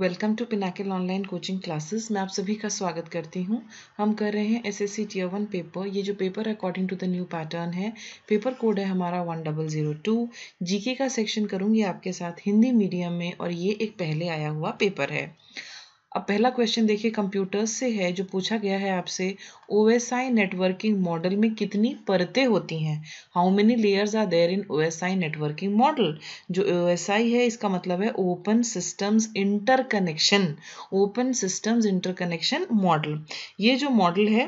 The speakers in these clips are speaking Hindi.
welcome to Pinnacle online coaching classes मैं आप सभी का स्वागत करती हूं हम कर रहे हैं एसएससी टीयर वन पेपर ये जो paper according to the new pattern है पेपर कोड है हमारा one double zero two G का सेक्शन करूँगी आपके साथ हिंदी मीडियम में और ये एक पहले आया हुआ पेपर है अब पहला क्वेश्चन देखिए कंप्यूटर्स से है जो पूछा गया है आपसे O S I networking model में कितनी परतें होती हैं how many layers are there in O S I networking model जो ओ एस आई है इसका मतलब है open systems interconnection open systems interconnection model ये जो मॉडल है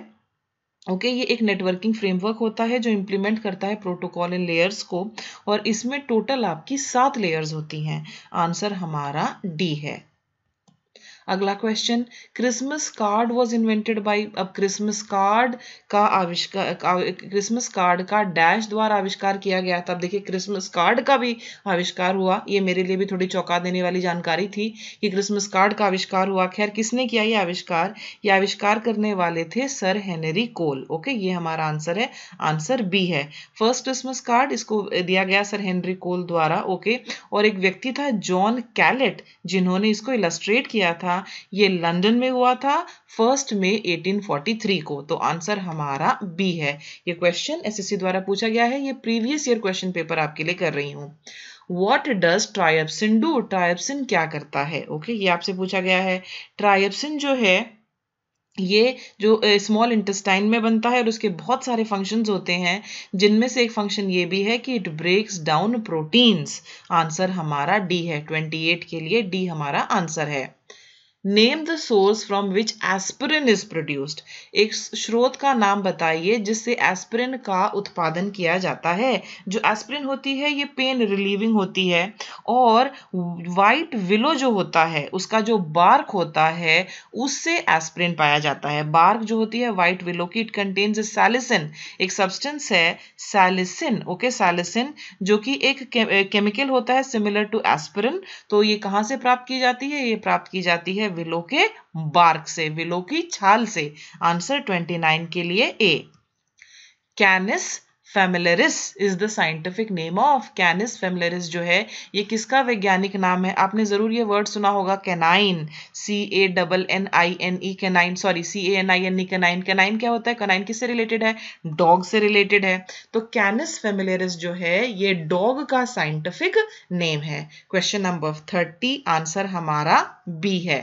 ओके okay, ये एक नेटवर्किंग फ्रेमवर्क होता है जो इम्प्लीमेंट करता है प्रोटोकॉल इन लेयर्स को और इसमें टोटल आपकी सात लेयर्स होती हैं आंसर हमारा डी है अगला question Christmas card was invented by अब क्रिसमस कार्ड का आविष्कार क्रिसमस कार्ड का डैश द्वारा आविष्कार किया गया था अब देखिए क्रिसमस कार्ड का भी आविष्कार हुआ ये मेरे लिए भी थोड़ी चौंका देने वाली जानकारी थी कि क्रिसमस कार्ड का आविष्कार हुआ खैर किसने किया ये आविष्कार ये आविष्कार करने वाले थे सर हेनरी कोल ओके ये हमारा आंसर है आंसर बी है फर्स्ट क्रिसमस कार्ड इसको दिया गया सर हेनरी कोल द्वारा ओके और एक व्यक्ति था जॉन कैलेट जिन्होंने इसको इलस्ट्रेट किया था था ये लंदन में हुआ था फर्स्ट मे 1843 को तो आंसर हमारा बी है ये क्वेश्चन एसएससी द्वारा पूछा गया है ये प्रीवियस ईयर क्वेश्चन पेपर आपके लिए कर रही हूँ what does trypsin do trypsin क्या करता है ओके okay, ये आपसे पूछा गया है ट्राइप्सिन जो है ये जो स्मॉल इंटेस्टाइन में बनता है और उसके बहुत सारे फंक्शंस होते हैं जिनमें से एक फंक्शन ये भी है कि it breaks down proteins answer हमारा डी है 28 के लिए डी हमारा आंसर है name the source from which aspirin is produced एक स्रोत का नाम बताइए जिससे एस्पिरिन का उत्पादन किया जाता है जो एस्पिरिन होती है ये पेन रिलीविंग होती है और वाइट विलो जो होता है उसका जो बार्क होता है उससे एस्पिरिन पाया जाता है बार्क जो होती है वाइट विलो की इट कंटेन्स सैलिसिन एक सब्सटेंस है सैलिसिन ओके सैलिसिन जो कि एक केमिकल होता है सिमिलर टू एस्पिरिन तो ये कहाँ से प्राप्त की जाती है ये प्राप्त की जाती है विलो के बार्क से विलो की छाल से आंसर 29 के लिए A canis familiaris is the scientific name of canis familiaris जो है ये किसका वैज्ञानिक नाम है आपने ज़रूर ये वर्ड सुना होगा canine C A double N I N E canine sorry C A N I N E canine canine क्या होता है कैनाइन किससे रिलेटेड है डॉग से रिलेटेड है तो कैनिस फेमिलरिस जो है ये डॉग का साइंटिफिक नेम है क्वेश्चन नंबर थर्टी आंसर हमारा बी है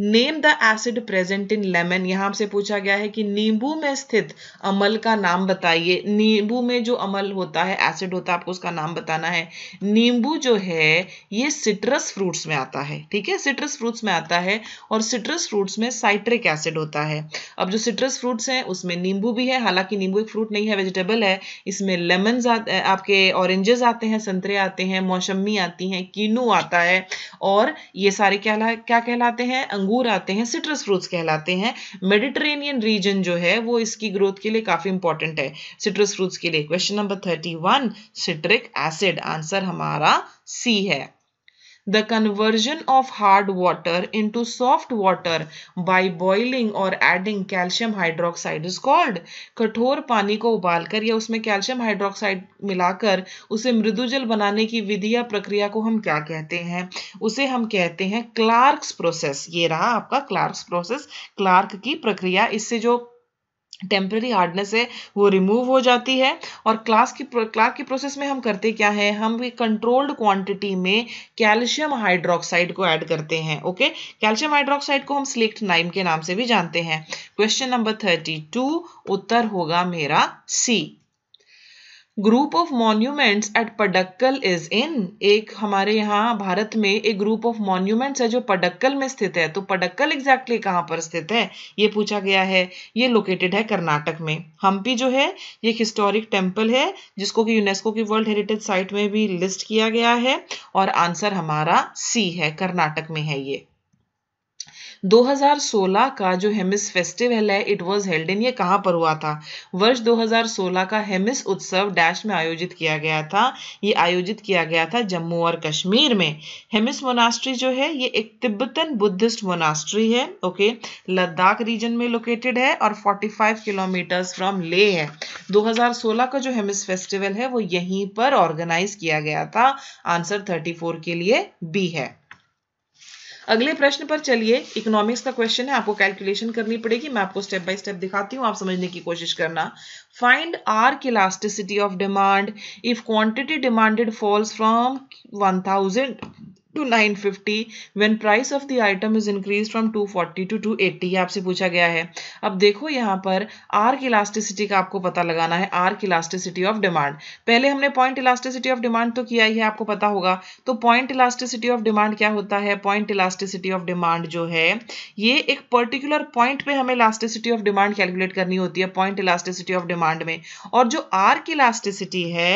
name the acid present in lemon यहां से पूछा गया है कि नींबू में स्थित अमल का नाम बताइए नींबू में जो अमल होता है एसिड होता है आपको उसका नाम बताना है नींबू जो है ये सिट्रस फ्रूट्स में आता है ठीक है सिट्रस फ्रूट्स में आता है और सिट्रस फ्रूट्स में साइट्रिक एसिड होता है अब जो सिट्रस फ्रूट्स हैं उसमें नींबू भी है हालांकि नींबू एक फ्रूट नहीं है वेजिटेबल है इसमें लेमन आपके ऑरेंजेस आते हैं संतरे आते हैं मौसमी आती हैं कीनू आता है और ये सारे क्या क्या कहलाते हैं अंगूर आते हैं सिट्रस फ्रूट्स कहलाते हैं मेडिटेरेनियन रीजन जो है वो इसकी ग्रोथ के लिए काफी इंपॉर्टेंट है सिट्रस फ्रूट्स के लिए question number thirty one citric acid answer हमारा सी है the conversion of hard water into soft water by boiling or adding calcium hydroxide is called कठोर पानी को उबालकर या उसमें कैल्शियम हाइड्रोक्साइड मिलाकर उसे मृदुजल बनाने की विधि या प्रक्रिया को हम क्या कहते हैं उसे हम कहते हैं क्लार्क्स प्रोसेस ये रहा आपका क्लार्क्स प्रोसेस क्लार्क की प्रक्रिया इससे जो टेम्प्रेरी हार्डनेस है वो रिमूव हो जाती है और क्लास की क्लास की प्रोसेस में हम करते क्या है हम भी कंट्रोल्ड क्वांटिटी में कैल्शियम हाइड्रोक्साइड को ऐड करते हैं ओके कैल्शियम हाइड्रोक्साइड को हम स्लेक्ट नाइम के नाम से भी जानते हैं क्वेश्चन नंबर थर्टी टू उत्तर होगा मेरा C group of monuments at Pattadakal is in एक हमारे यहाँ भारत में एक ग्रुप ऑफ मॉन्यूमेंट्स है जो पडक्कल में स्थित है तो पडक्कल एग्जैक्टली कहाँ पर स्थित है ये पूछा गया है ये लोकेटेड है कर्नाटक में हम्पी जो है ये एक हिस्टोरिक टेम्पल है जिसको कि यूनेस्को की वर्ल्ड हेरिटेज साइट में भी लिस्ट किया गया है और आंसर हमारा सी है कर्नाटक में है ये 2016 का जो हेमिस फेस्टिवल है इट वॉज हेल्ड इन ये कहाँ पर हुआ था वर्ष 2016 का हेमिस उत्सव डैश में आयोजित किया गया था ये आयोजित किया गया था जम्मू और कश्मीर में हेमिस मोनास्ट्री जो है ये एक तिब्बतन बुद्धिस्ट मोनास्ट्री है ओके लद्दाख रीजन में लोकेटेड है और 45 किलोमीटर्स फ्रॉम ले है 2016 का जो हेमिस फेस्टिवल है वो यहीं पर ऑर्गेनाइज किया गया था आंसर 34 के लिए बी है अगले प्रश्न पर चलिए इकोनॉमिक्स का क्वेश्चन है आपको कैलकुलेशन करनी पड़ेगी मैं आपको स्टेप बाय स्टेप दिखाती हूँ आप समझने की कोशिश करना फाइंड आर की elasticity of demand if quantity demanded falls from one thousand to 950 when price of the item is increased from 240 to 280 ये आपसे पूछा गया है अब देखो यहाँ पर आर की इलास्टिसिटी का आपको पता लगाना है आर की इलास्टिसिटी ऑफ डिमांड पहले हमने पॉइंट इलास्टिसिटी ऑफ डिमांड तो किया ही है आपको पता होगा तो पॉइंट इलास्टिसिटी ऑफ डिमांड क्या होता है पॉइंट इलास्टिसिटी ऑफ डिमांड जो है ये एक पर्टिकुलर पॉइंट पे हमें इलास्टिसिटी ऑफ डिमांड कैलकुलेट करनी होती है पॉइंट इलास्टिसिटी ऑफ डिमांड में और जो आर की इलास्टिसिटी है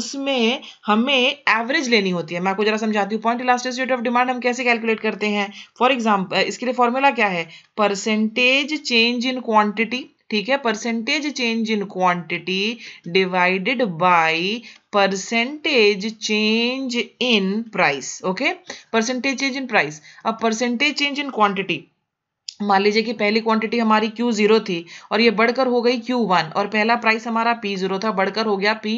उसमें हमें एवरेज लेनी होती है मैं आपको जरा समझाती हूँ point elasticity substitute of demand हम कैसे कैलकुलेट करते हैं फॉर एग्जाम्पल इसके लिए फॉर्मूला क्या है परसेंटेज चेंज इन क्वांटिटी ठीक है percentage change in quantity divided by percentage change in price okay percentage change in price अब परसेंटेज चेंज इन क्वांटिटी मान लीजिए कि पहली क्वांटिटी हमारी क्यू जीरो थी और ये बढ़कर हो गई क्यू वन और पहला प्राइस हमारा पी जीरो था बढ़कर हो गया पी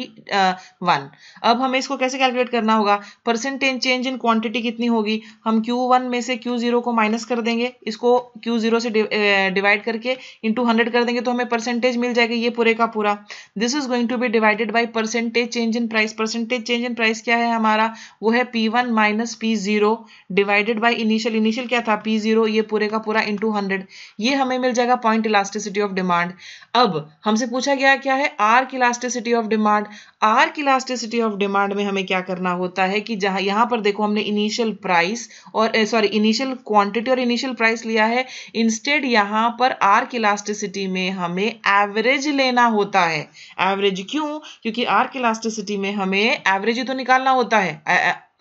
वन अब हमें इसको कैसे कैलकुलेट करना होगा परसेंटेज चेंज इन क्वांटिटी कितनी होगी हम क्यू वन में से क्यू जीरो को माइनस कर देंगे इसको क्यू जीरो से डिवाइड करके इंटू हंड्रेड कर देंगे तो हमें परसेंटेज मिल जाएगा ये पूरे का पूरा this is going to be divided by percentage change in price percentage change in price क्या है हमारा वो है P one minus P zero divided by initial initial क्या था पी जीरो ये पूरे का पूरा इंटू टू हंड्रेड ये हमें मिल जाएगा पॉइंट इलास्टिसिटी ऑफ डिमांड अब हमसे पूछा गया क्या है आर की इलास्टिसिटी ऑफ डिमांड आर की इलास्टिसिटी ऑफ डिमांड में हमें क्या करना होता है कि जहां यहां पर देखो हमने इनिशियल प्राइस और सॉरी इनिशियल क्वांटिटी और इनिशियल प्राइस लिया है इंस्टेड यहां पर आर की इलास्टिसिटी में हमें एवरेज लेना होता है एवरेज क्यों क्योंकि आर की इलास्टिसिटी में हमें एवरेज ही तो निकालना होता है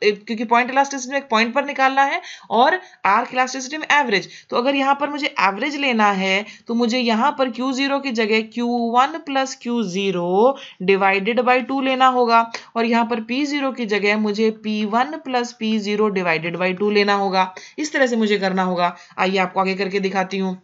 क्योंकि पॉइंट इलास्टिसिटी में एक पॉइंट पर निकालना है और आर्क इलास्टिसिटी में एवरेज तो अगर यहाँ पर मुझे एवरेज लेना है तो मुझे यहाँ पर क्यू जीरो की जगह Q one plus Q zero divided by two लेना होगा और यहाँ पर पी जीरो की जगह मुझे P one plus P zero divided by two लेना होगा इस तरह से मुझे करना होगा आइए आपको आगे करके दिखाती हूँ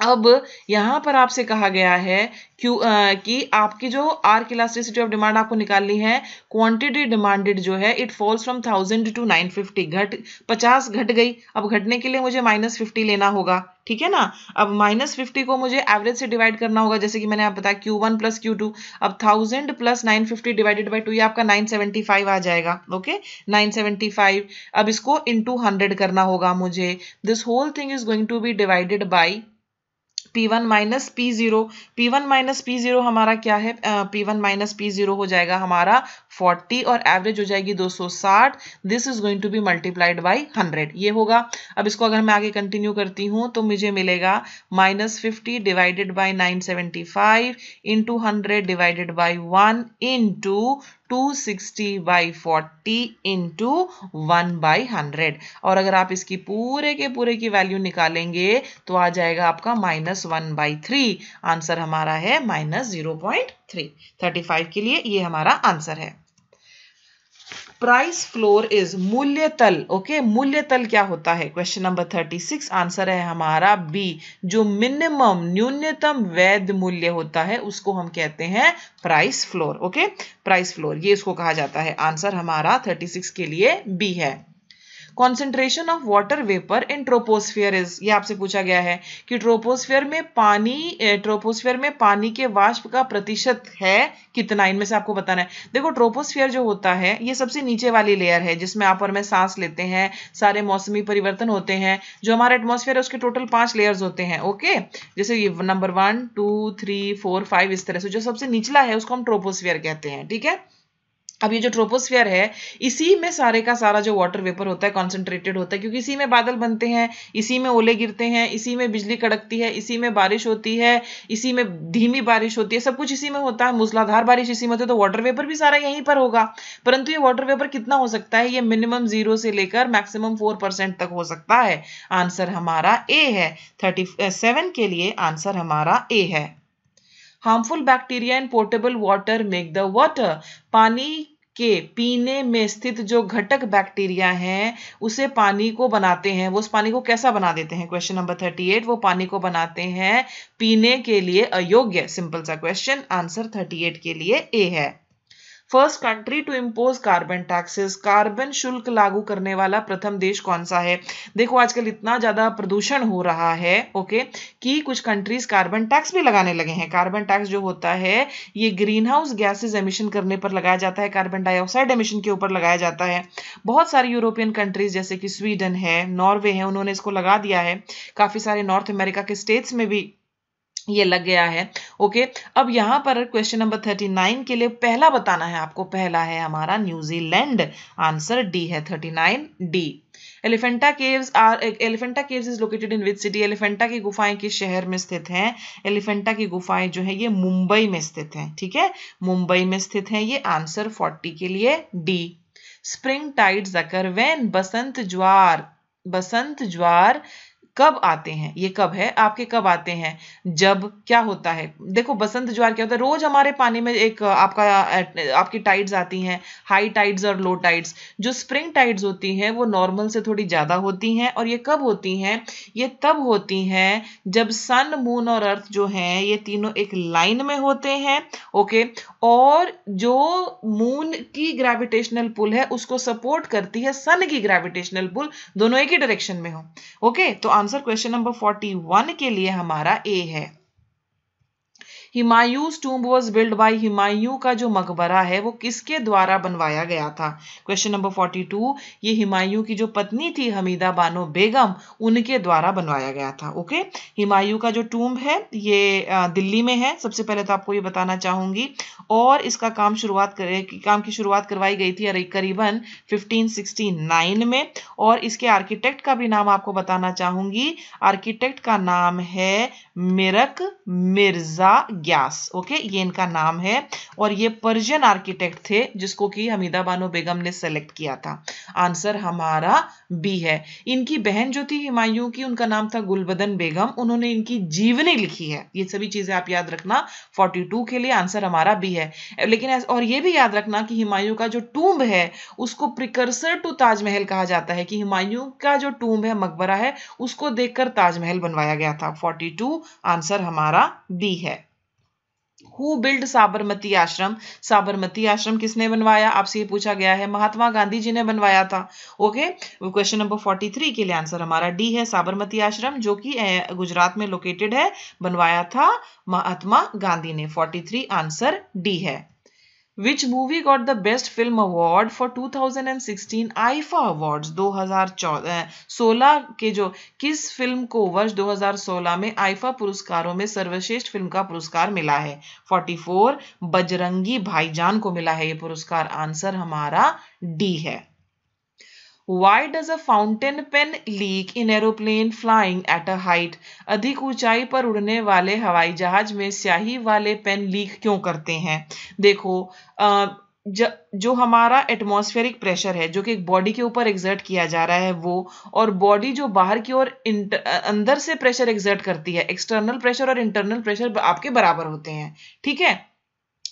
अब यहाँ पर आपसे कहा गया है क्यू कि आपकी जो आर इलास्टिसिटी ऑफ डिमांड आपको निकालनी है क्वांटिटी डिमांडेड जो है it falls from thousand to nine fifty घट पचास घट गई अब घटने के लिए मुझे माइनस फिफ्टी लेना होगा ठीक है ना अब माइनस फिफ्टी को मुझे एवरेज से डिवाइड करना होगा जैसे कि मैंने आप बताया Q one plus Q two अब thousand plus nine fifty divided by two ये आपका नाइन सेवेंटी फाइव आ जाएगा ओके नाइन सेवेंटी फाइव अब इसको इंटू हंड्रेड करना होगा मुझे this whole thing is going to be divided by P one minus P zero P one minus P zero हमारा क्या है P one minus P zero हो जाएगा हमारा फोर्टी और एवरेज हो जाएगी दो सौ साठ this is going to be multiplied by hundred ये होगा अब इसको अगर मैं आगे कंटिन्यू करती हूँ तो मुझे मिलेगा minus fifty divided by nine seventy five into hundred divided by one into 260 by forty into one by hundred और अगर आप इसकी पूरे के पूरे की वैल्यू निकालेंगे तो आ जाएगा आपका minus one by three answer हमारा है minus zero point three thirty five के लिए ये हमारा आंसर है प्राइस फ्लोर इज मूल्य तल ओके मूल्य तल क्या होता है question number thirty six answer है हमारा बी जो मिनिमम न्यूनतम वैध मूल्य होता है उसको हम कहते हैं price floor okay price floor ये इसको कहा जाता है आंसर हमारा थर्टी सिक्स के लिए बी है concentration of water vapour in troposphere is ये आपसे पूछा गया है कि ट्रोपोस्फियर में पानी ट्रोपोस्फियर में पानी के वाष्प का प्रतिशत है कितना इनमें से आपको बताना है देखो ट्रोपोस्फियर जो होता है ये सबसे नीचे वाली लेयर है जिसमें आप और मैं सांस लेते हैं सारे मौसमी परिवर्तन होते हैं जो हमारा एटमोसफियर है उसके टोटल पांच लेयर्स होते हैं ओके जैसे ये number one two three four five इस तरह से जो सबसे निचला है उसको हम ट्रोपोस्फियर कहते हैं ठीक है अब ये जो ट्रोपोस्फियर है इसी में सारे का सारा जो वाटर वेपर होता है कॉन्सेंट्रेटेड होता है क्योंकि इसी में बादल बनते हैं इसी में ओले गिरते हैं इसी में बिजली कड़कती है इसी में बारिश होती है इसी में धीमी बारिश होती है सब कुछ इसी में होता है मूसलाधार बारिश इसी में होती है तो वाटर वेपर भी सारा यहीं पर होगा परंतु ये वाटर वेपर कितना हो सकता है ये मिनिमम जीरो से लेकर मैक्सिमम फोर परसेंट तक हो सकता है आंसर हमारा ए है थर्टी सेवन uh, के लिए आंसर हमारा ए है harmful bacteria in portable water make the water पानी के पीने में स्थित जो घटक बैक्टीरिया है उसे पानी को बनाते हैं वो उस पानी को कैसा बना देते हैं क्वेश्चन नंबर थर्टी एट वो पानी को बनाते हैं पीने के लिए अयोग्य सिंपल सा क्वेश्चन आंसर थर्टी एट के लिए ए है first country to impose carbon taxes carbon शुल्क लागू करने वाला प्रथम देश कौन सा है देखो आजकल इतना ज्यादा प्रदूषण हो रहा है ओके कि कुछ कंट्रीज कार्बन टैक्स भी लगाने लगे हैं कार्बन टैक्स जो होता है ये ग्रीन हाउस गैसेज एमिशन करने पर लगाया जाता है कार्बन डाइऑक्साइड एमिशन के ऊपर लगाया जाता है बहुत सारी यूरोपियन कंट्रीज जैसे कि स्वीडन है नॉर्वे है उन्होंने इसको लगा दिया है काफी सारे नॉर्थ अमेरिका के स्टेट्स में भी ये लग गया है ओके अब यहाँ पर क्वेश्चन नंबर थर्टी नाइन के लिए पहला बताना है आपको पहला है हमारा न्यूजीलैंड आंसर डी है thirty nine D Elephanta caves are Elephanta caves is located in which city Elephanta की गुफाएं किस शहर में स्थित हैं एलिफेंटा की गुफाएं जो है ये मुंबई में स्थित हैं ठीक है मुंबई में स्थित हैं ये आंसर फोर्टी के लिए D spring tides occur when बसंत ज्वार बसंत ज्वार कब आते हैं ये कब है आपके कब आते हैं जब क्या होता है देखो बसंत ज्वार क्या होता है रोज हमारे पानी में एक आपका आपकी टाइड्स आती हैं हाई टाइड्स और लो टाइड्स जो स्प्रिंग टाइड्स होती हैं वो नॉर्मल से थोड़ी ज़्यादा होती हैं और ये कब होती हैं ये तब होती हैं जब सन मून और अर्थ जो हैं ये तीनों एक लाइन में होते हैं ओके और जो मून की ग्रेविटेशनल पुल है उसको सपोर्ट करती है सन की ग्रेविटेशनल पुल दोनों एक ही डायरेक्शन में हो ओके तो आंसर क्वेश्चन नंबर 41 के लिए हमारा ए है Humayun's tomb was build by Humayun का जो मकबरा है वो किसके द्वारा बनवाया गया था क्वेश्चन नंबर फोर्टी टू ये हिमायू की जो पत्नी थी हमीदा बानो बेगम उनके द्वारा बनवाया गया था ओके हिमायू का जो टूम्ब है ये दिल्ली में है सबसे पहले तो आपको ये बताना चाहूंगी और इसका काम शुरुआत करे काम की शुरुआत करवाई गई थी करीबन नाइन में और इसके आर्किटेक्ट का भी नाम आपको बताना चाहूंगी आर्किटेक्ट का नाम है मिरक मिर्जा ग्यास ओके ये इनका नाम है और ये पर्जियन आर्किटेक्ट थे जिसको कि हमीदा बानो बेगम ने सेलेक्ट किया था आंसर हमारा बी है इनकी बहन जो थी हिमायूं की उनका नाम था गुलबदन बेगम उन्होंने इनकी जीवनी लिखी है ये सभी चीज़ें आप याद रखना 42 के लिए आंसर हमारा बी है लेकिन और ये भी याद रखना कि हिमायूं का जो टूम्ब है उसको प्रिकर्सर टू ताजमहल कहा जाता है कि हिमायूं का जो टूम्ब है मकबरा है उसको देखकर ताजमहल बनवाया गया था टू आंसर हमारा बी है हु बिल्ड साबरमती आश्रम साबरमती आश्रम किसने बनवाया आपसे ये पूछा गया है महात्मा गांधी जी ने बनवाया था ओके क्वेश्चन नंबर 43 के लिए आंसर हमारा डी है साबरमती आश्रम जो कि गुजरात में लोकेटेड है बनवाया था महात्मा गांधी ने 43 आंसर डी है which movie got the best film award for 2016 IIFA चौदह 2016 के जो किस फिल्म को वर्ष 2016 में आईफा पुरस्कारों में सर्वश्रेष्ठ फिल्म का पुरस्कार मिला है 44 बजरंगी भाईजान को मिला है ये पुरस्कार आंसर हमारा डी है why does a fountain pen leak in aeroplane flying at a height अधिक ऊंचाई पर उड़ने वाले हवाई जहाज में स्याही वाले पेन लीक क्यों करते हैं देखो आ, जो हमारा एटमॉस्फेरिक प्रेशर है जो कि एक बॉडी के ऊपर एग्जर्ट किया जा रहा है वो और बॉडी जो बाहर की ओर अंदर से प्रेशर एग्जर्ट करती है एक्सटर्नल प्रेशर और इंटरनल प्रेशर आपके बराबर होते हैं ठीक है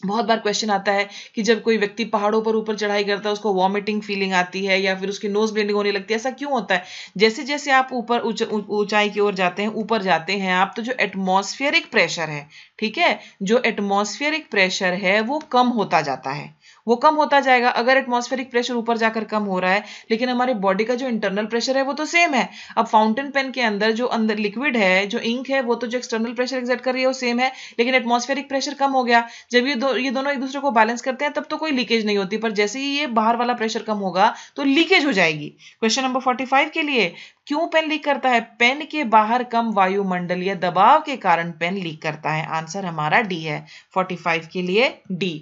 बहुत बार क्वेश्चन आता है कि जब कोई व्यक्ति पहाड़ों पर ऊपर चढ़ाई करता है उसको वॉमिटिंग फीलिंग आती है या फिर उसकी नोज ब्लीडिंग होने लगती है ऐसा क्यों होता है जैसे जैसे आप ऊपर ऊंचाई की ओर जाते हैं ऊपर जाते हैं आप तो जो एटमोस्फियरिक प्रेशर है ठीक है जो एटमोस्फियरिक प्रेशर है वो कम होता जाता है वो कम होता जाएगा अगर एटमॉस्फेरिक प्रेशर ऊपर जाकर कम हो रहा है लेकिन हमारे बॉडी का जो इंटरनल प्रेशर है वो तो सेम है अब फाउंटेन पेन के अंदर जो अंदर लिक्विड है जो इंक है वो तो जो एक्सटर्नल प्रेशर एग्जर्ट कर रही है वो सेम है लेकिन एटमॉस्फेरिक प्रेशर कम हो गया जब ये दो ये दोनों एक दूसरे को बैलेंस करते हैं तब तो कोई लीकेज नहीं होती पर जैसे ही ये बाहर वाला प्रेशर कम होगा तो लीकेज हो जाएगी क्वेश्चन नंबर फोर्टी के लिए क्यों पेन लीक करता है पेन के बाहर कम वायुमंडलीय दबाव के कारण पेन लीक करता है आंसर हमारा डी है फोर्टी के लिए D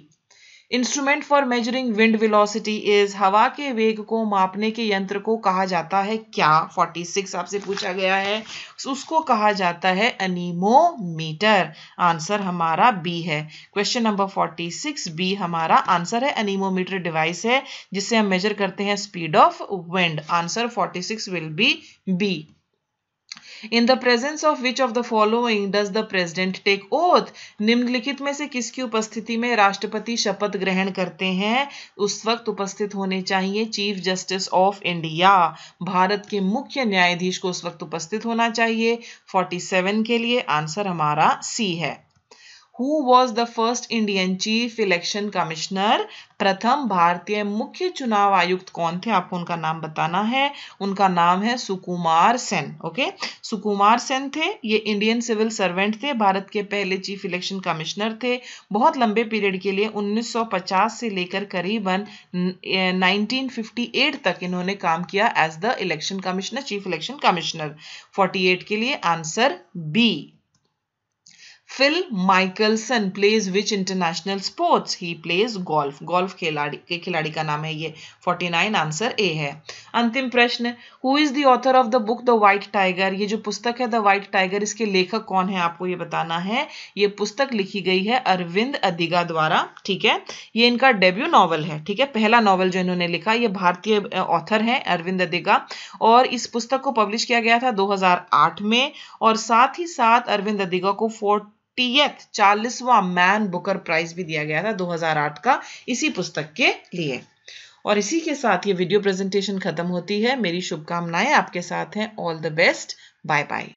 instrument for measuring wind velocity is हवा के वेग को मापने के यंत्र को कहा जाता है क्या 46 आपसे पूछा गया है उसको कहा जाता है अनिमोमीटर आंसर हमारा बी है क्वेश्चन नंबर 46 बी हमारा आंसर है अनिमोमीटर डिवाइस है जिससे हम मेजर करते हैं speed of wind answer 46 will be B in the presence of which of the following does the president take oath निम्नलिखित में से किसकी उपस्थिति में राष्ट्रपति शपथ ग्रहण करते हैं उस वक्त उपस्थित होने चाहिए chief justice of India Bharat के मुख्य न्यायाधीश को उस वक्त उपस्थित होना चाहिए 47 के लिए आंसर हमारा सी है who was the first Indian chief election commissioner प्रथम भारतीय मुख्य चुनाव आयुक्त कौन थे आपको उनका नाम बताना है उनका नाम है सुकुमार सेन ओके सुकुमार सेन थे ये इंडियन सिविल सर्वेंट थे भारत के पहले चीफ इलेक्शन कमिश्नर थे बहुत लंबे पीरियड के लिए 1950 से लेकर करीबन 1958 तक इन्होंने काम किया as the election commissioner chief election commissioner 48 के लिए answer B Phil Mickelson plays which international sports he plays golf golf खिलाड़ी के खिलाड़ी का नाम है ये 49 आंसर ए है अंतिम प्रश्न who is the author of the book The White Tiger ये जो पुस्तक है द व्हाइट टाइगर इसके लेखक कौन है आपको ये बताना है ये पुस्तक लिखी गई है अरविंद अधिगा द्वारा ठीक है ये इनका डेब्यू नॉवल है ठीक है पहला नॉवल जो इन्होंने लिखा ये भारतीय ऑथर है अरविंद अधिगा और इस पुस्तक को पब्लिश किया गया था दो में और साथ ही साथ अरविंद अधिगा को फोर्थ फिफ्टीएथ चालीसवा मैन बुकर प्राइज भी दिया गया था 2008 का इसी पुस्तक के लिए और इसी के साथ ये वीडियो प्रेजेंटेशन खत्म होती है मेरी शुभकामनाएं आपके साथ हैं all the best bye bye